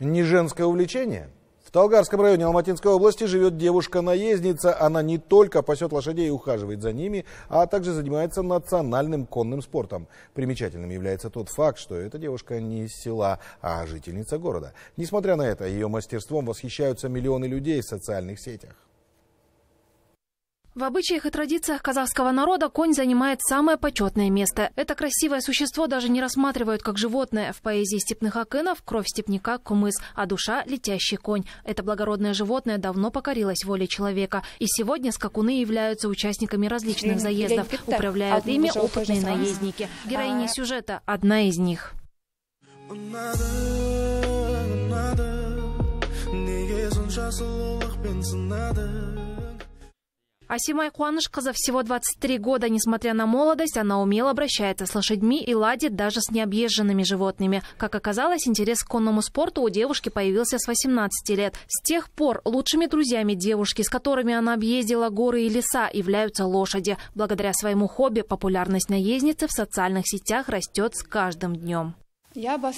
не женское увлечение? В Талгарском районе Алматинской области живет девушка-наездница. Она не только пасет лошадей и ухаживает за ними, а также занимается национальным конным спортом. Примечательным является тот факт, что эта девушка не из села, а жительница города. Несмотря на это, ее мастерством восхищаются миллионы людей в социальных сетях. В обычаях и традициях казахского народа конь занимает самое почетное место. Это красивое существо даже не рассматривают как животное. В поэзии степных акынов кровь степника кумыс, а душа – летящий конь. Это благородное животное давно покорилось воле человека. И сегодня скакуны являются участниками различных заездов. Управляют а, ими опытные наездники. Героини а. сюжета – одна из них. Ұнады, ұнады, Асимай Куанышқызы всего 23 года. Несмотря на молодость, она умело обращается с лошадьми и ладит даже с необъезженными животными. Как оказалось, интерес к конному спорту у девушки появился с 18 лет. С тех пор лучшими друзьями девушки, с которыми она объездила горы и леса, являются лошади. Благодаря своему хобби популярность наездницы в социальных сетях растет с каждым днем. Да,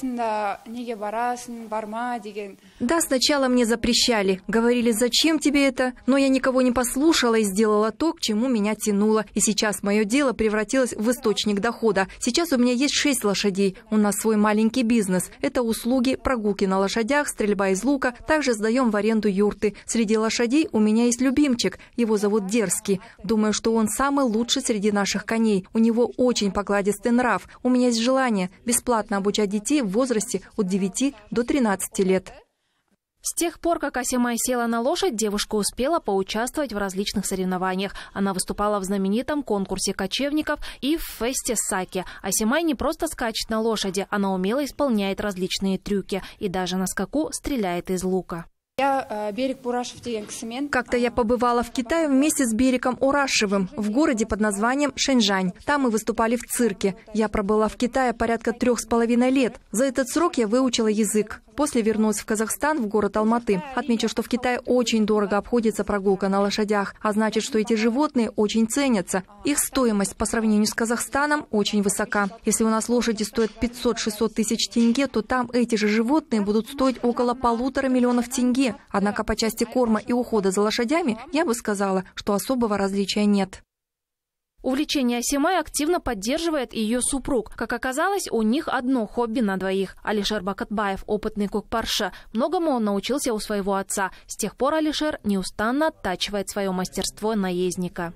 сначала мне запрещали. Говорили, зачем тебе это? Но я никого не послушала и сделала то, к чему меня тянуло. И сейчас мое дело превратилось в источник дохода. Сейчас у меня есть шесть лошадей. У нас свой маленький бизнес. Это услуги, прогулки на лошадях, стрельба из лука. Также сдаем в аренду юрты. Среди лошадей у меня есть любимчик. Его зовут Дерзкий. Думаю, что он самый лучший среди наших коней. У него очень покладистый нрав. У меня есть желание бесплатно обучать детей в возрасте от 9 до 13 лет. С тех пор, как Асимай села на лошадь, девушка успела поучаствовать в различных соревнованиях. Она выступала в знаменитом конкурсе кочевников и в фесте Саки. Асимай не просто скачет на лошади, она умело исполняет различные трюки и даже на скаку стреляет из лука. Я э, Берег Бурашев деген кісімен. Как-то я побывала в Китае вместе с Бериком Урашевым в городе под названием Шэньчжань. Там мы выступали в цирке. Я пробыла в Китае порядка трех с половиной лет. За этот срок я выучила язык. После вернулась в Казахстан, в город Алматы. Отмечу, что в Китае очень дорого обходится прогулка на лошадях, а значит, что эти животные очень ценятся. Их стоимость по сравнению с Казахстаном очень высока. Если у нас лошади стоят 500-600 тысяч тенге, то там эти же животные будут стоить около полутора миллионов тенге. Однако по части корма и ухода за лошадями я бы сказала, что особого различия нет. Увлечение Асимай активно поддерживает ее супруг. Как оказалось, у них одно хобби на двоих. Алишер Бакатбаев, опытный кукпарша, многому он научился у своего отца. С тех пор Алишер неустанно оттачивает свое мастерство наездника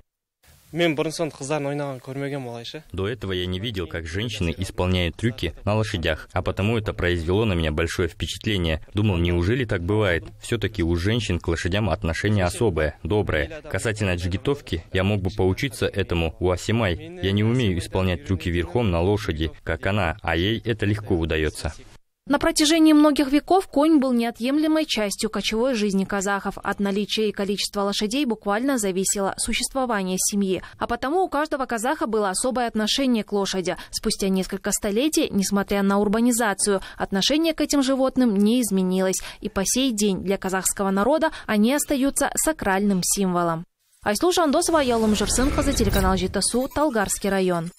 до этого я не видел как женщины исполняют трюки на лошадях а потому это произвело на меня большое впечатление думал неужели так бывает все таки у женщин к лошадям отношение особое доброе касательно джигитовки я мог бы поучиться этому у асимай я не умею исполнять трюки верхом на лошади как она а ей это легко удается на протяжении многих веков конь был неотъемлемой частью кочевой жизни казахов. От наличия и количества лошадей буквально зависело существование семьи. А потому у каждого казаха было особое отношение к лошади. Спустя несколько столетий, несмотря на урбанизацию, отношение к этим животным не изменилось. И по сей день для казахского народа они остаются сакральным символом. Айслу Жандосова, Ялым Жирсынхаза, телеканал Житасу, Талгарский район.